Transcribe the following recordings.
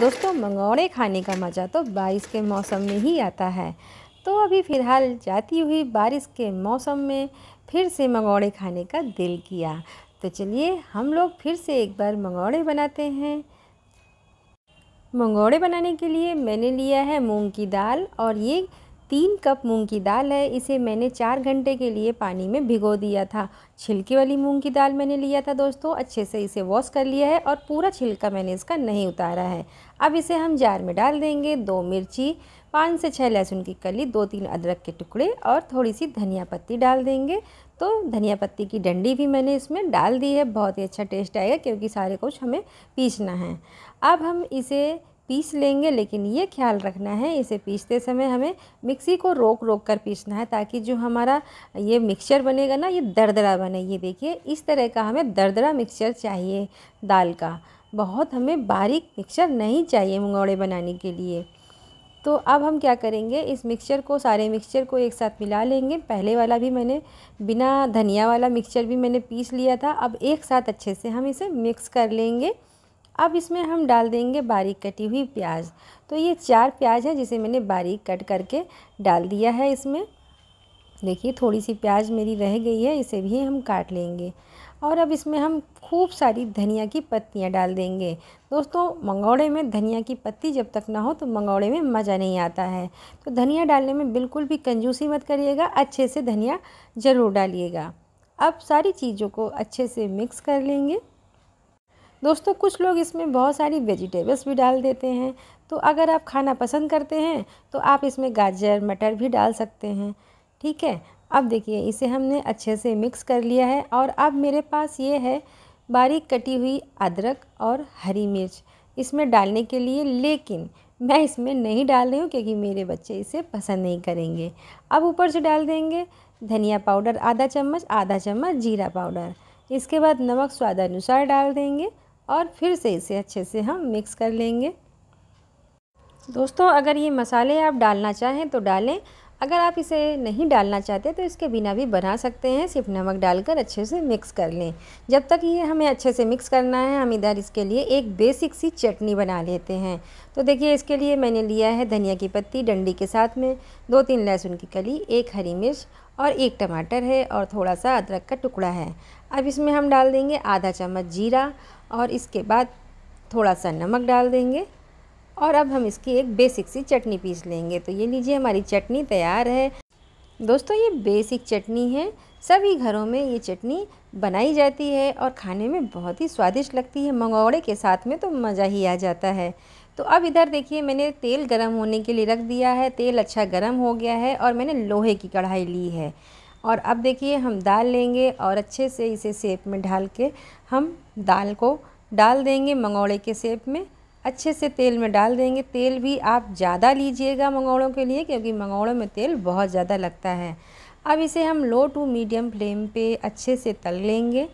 दोस्तों मंगौड़े खाने का मज़ा तो बारिश के मौसम में ही आता है तो अभी फ़िलहाल जाती हुई बारिश के मौसम में फिर से मंगौड़े खाने का दिल किया तो चलिए हम लोग फिर से एक बार मंगौड़े बनाते हैं मंगौड़े बनाने के लिए मैंने लिया है मूंग की दाल और ये तीन कप मूंग की दाल है इसे मैंने चार घंटे के लिए पानी में भिगो दिया था छिलके वाली मूंग की दाल मैंने लिया था दोस्तों अच्छे से इसे वॉश कर लिया है और पूरा छिलका मैंने इसका नहीं उतारा है अब इसे हम जार में डाल देंगे दो मिर्ची पाँच से छः लहसुन की कली दो तीन अदरक के टुकड़े और थोड़ी सी धनिया पत्ती डाल देंगे तो धनिया पत्ती की डंडी भी मैंने इसमें डाल दी है बहुत ही अच्छा टेस्ट आएगा क्योंकि सारे कुछ हमें पीसना है अब हम इसे पीस लेंगे लेकिन ये ख्याल रखना है इसे पीसते समय हमें मिक्सी को रोक रोक कर पीसना है ताकि जो हमारा ये मिक्सचर बनेगा ना ये दरदरा बने ये देखिए इस तरह का हमें दरदरा मिक्सचर चाहिए दाल का बहुत हमें बारीक मिक्सचर नहीं चाहिए मुंगौड़े बनाने के लिए तो अब हम क्या करेंगे इस मिक्सचर को सारे मिक्सचर को एक साथ मिला लेंगे पहले वाला भी मैंने बिना धनिया वाला मिक्सचर भी मैंने पीस लिया था अब एक साथ अच्छे से हम इसे मिक्स कर लेंगे अब इसमें हम डाल देंगे बारीक कटी हुई प्याज तो ये चार प्याज है जिसे मैंने बारीक कट करके डाल दिया है इसमें देखिए थोड़ी सी प्याज मेरी रह गई है इसे भी हम काट लेंगे और अब इसमें हम खूब सारी धनिया की पत्तियाँ डाल देंगे दोस्तों मंगौड़े में धनिया की पत्ती जब तक ना हो तो मंगौड़े में मज़ा नहीं आता है तो धनिया डालने में बिल्कुल भी कंजूसी मत करिएगा अच्छे से धनिया ज़रूर डालिएगा अब सारी चीज़ों को अच्छे से मिक्स कर लेंगे दोस्तों कुछ लोग इसमें बहुत सारी वेजिटेबल्स भी डाल देते हैं तो अगर आप खाना पसंद करते हैं तो आप इसमें गाजर मटर भी डाल सकते हैं ठीक है अब देखिए इसे हमने अच्छे से मिक्स कर लिया है और अब मेरे पास ये है बारीक कटी हुई अदरक और हरी मिर्च इसमें डालने के लिए लेकिन मैं इसमें नहीं डाल रही हूँ क्योंकि मेरे बच्चे इसे पसंद नहीं करेंगे अब ऊपर से डाल देंगे धनिया पाउडर आधा चम्मच आधा चम्मच जीरा पाउडर इसके बाद नमक स्वादानुसार डाल देंगे और फिर से इसे अच्छे से हम मिक्स कर लेंगे दोस्तों अगर ये मसाले आप डालना चाहें तो डालें अगर आप इसे नहीं डालना चाहते तो इसके बिना भी बना सकते हैं सिर्फ नमक डालकर अच्छे से मिक्स कर लें जब तक ये हमें अच्छे से मिक्स करना है हम इधर इसके लिए एक बेसिक सी चटनी बना लेते हैं तो देखिए इसके लिए मैंने लिया है धनिया की पत्ती डंडी के साथ में दो तीन लहसुन की कली एक हरी मिर्च और एक टमाटर है और थोड़ा सा अदरक का टुकड़ा है अब इसमें हम डाल देंगे आधा चम्मच जीरा और इसके बाद थोड़ा सा नमक डाल देंगे और अब हम इसकी एक बेसिक सी चटनी पीस लेंगे तो ये लीजिए हमारी चटनी तैयार है दोस्तों ये बेसिक चटनी है सभी घरों में ये चटनी बनाई जाती है और खाने में बहुत ही स्वादिष्ट लगती है मंगौड़े के साथ में तो मज़ा ही आ जाता है तो अब इधर देखिए मैंने तेल गरम होने के लिए रख दिया है तेल अच्छा गरम हो गया है और मैंने लोहे की कढ़ाई ली है और अब देखिए हम दाल लेंगे और अच्छे से इसे सेप में ढाल के हम दाल को डाल देंगे मंगौड़े के सेप में अच्छे से तेल में डाल देंगे तेल भी आप ज़्यादा लीजिएगा मंगौड़ों के लिए क्योंकि मंगौड़ों में तेल बहुत ज़्यादा लगता है अब इसे हम लो टू मीडियम फ्लेम पे अच्छे से तल लेंगे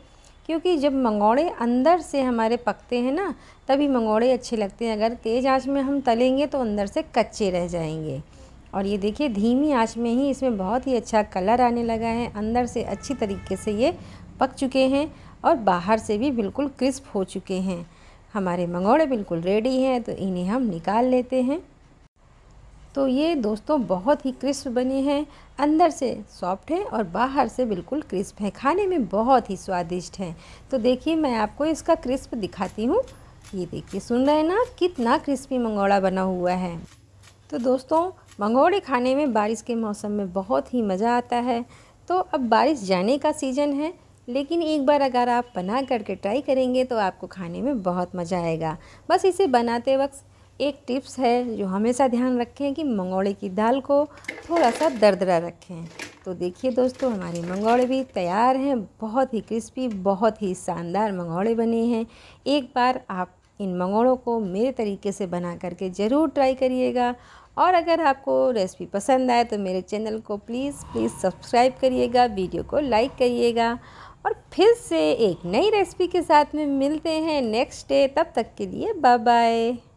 क्योंकि जब मंगौड़े अंदर से हमारे पकते हैं ना तभी मंगौड़े अच्छे लगते हैं अगर तेज़ आँच में हम तलेंगे तो अंदर से कच्चे रह जाएंगे और ये देखिए धीमी आँच में ही इसमें बहुत ही अच्छा कलर आने लगा है अंदर से अच्छी तरीके से ये पक चुके हैं और बाहर से भी बिल्कुल क्रिस्प हो चुके हैं हमारे मंगोड़े बिल्कुल रेडी हैं तो इन्हें हम निकाल लेते हैं तो ये दोस्तों बहुत ही क्रिस्प बने हैं अंदर से सॉफ्ट है और बाहर से बिल्कुल क्रिस्प है खाने में बहुत ही स्वादिष्ट हैं तो देखिए मैं आपको इसका क्रिस्प दिखाती हूँ ये देखिए सुन रहे हैं ना कितना क्रिस्पी मंगोड़ा बना हुआ है तो दोस्तों मंगोड़े खाने में बारिश के मौसम में बहुत ही मज़ा आता है तो अब बारिश जाने का सीज़न है लेकिन एक बार अगर आप बना करके ट्राई करेंगे तो आपको खाने में बहुत मज़ा आएगा बस इसे बनाते वक्त एक टिप्स है जो हमेशा ध्यान रखें कि मंगोड़े की दाल को थोड़ा सा दरदरा रखें तो देखिए दोस्तों हमारे मंगोड़े भी तैयार हैं बहुत ही क्रिस्पी बहुत ही शानदार मंगोड़े बने हैं एक बार आप इन मंगोड़ों को मेरे तरीके से बना करके ज़रूर ट्राई करिएगा और अगर आपको रेसिपी पसंद आए तो मेरे चैनल को प्लीज़ प्लीज़ सब्सक्राइब करिएगा वीडियो को लाइक करिएगा और फिर से एक नई रेसिपी के साथ में मिलते हैं नेक्स्ट डे तब तक के लिए बाय बाय